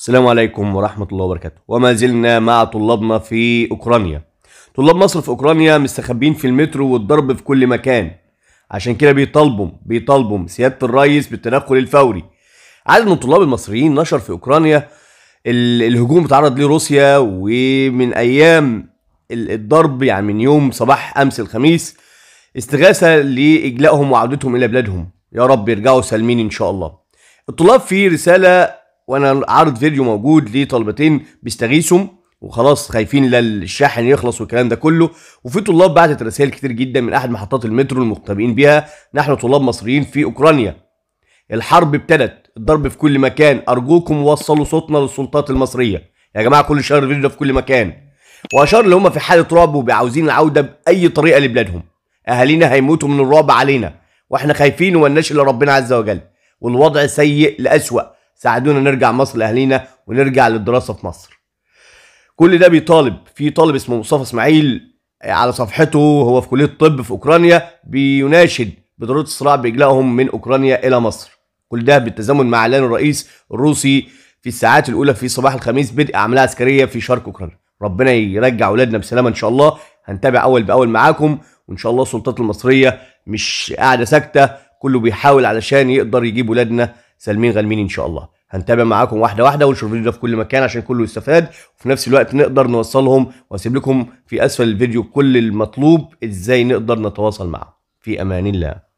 السلام عليكم ورحمة الله وبركاته وما زلنا مع طلابنا في أوكرانيا طلاب مصر في أوكرانيا مستخبين في المترو والضرب في كل مكان عشان كده بيطالبوا بيطالبوا سيادة الرئيس بالتدخل الفوري عدد من الطلاب المصريين نشر في أوكرانيا الهجوم اتعرض ليه روسيا ومن أيام الضرب يعني من يوم صباح أمس الخميس استغاثة لإجلائهم وعودتهم إلى بلادهم يا رب يرجعوا سالمين إن شاء الله الطلاب في رسالة وانا عارض فيديو موجود ليه طلبتين بيستغيثهم وخلاص خايفين لا الشاحن يخلص والكلام ده كله وفي طلاب بعتت رسائل كتير جدا من احد محطات المترو المختبئين بيها نحن طلاب مصريين في اوكرانيا الحرب ابتدت الضرب في كل مكان ارجوكم وصلوا صوتنا للسلطات المصريه يا جماعه كل شهر فيديو في كل مكان واشار اللي هم في حاله رعب وعاوزين العوده باي طريقه لبلادهم اهالينا هيموتوا من الرعب علينا واحنا خايفين لناش الا ربنا عز وجل والوضع سيء لاسوأ ساعدونا نرجع مصر لاهالينا ونرجع للدراسه في مصر كل ده بيطالب في طالب اسمه مصطفى اسماعيل آه، على صفحته هو في كليه الطب في اوكرانيا بيناشد بضروره الصراع باجلائهم من اوكرانيا الى مصر كل ده بالتزامن مع اعلان الرئيس الروسي في الساعات الاولى في صباح الخميس بدء عمليه عسكريه في شرق اوكرانيا ربنا يرجع اولادنا بسلامه ان شاء الله هنتابع اول باول معاكم وان شاء الله السلطات المصريه مش قاعده ساكته كله بيحاول علشان يقدر يجيب اولادنا سالمين غانمين ان شاء الله هنتابع معاكم واحده واحده ونشوف الفيديو ده في كل مكان عشان كله يستفاد وفي نفس الوقت نقدر نوصلهم واسيب لكم في اسفل الفيديو كل المطلوب ازاي نقدر نتواصل معاهم في امان الله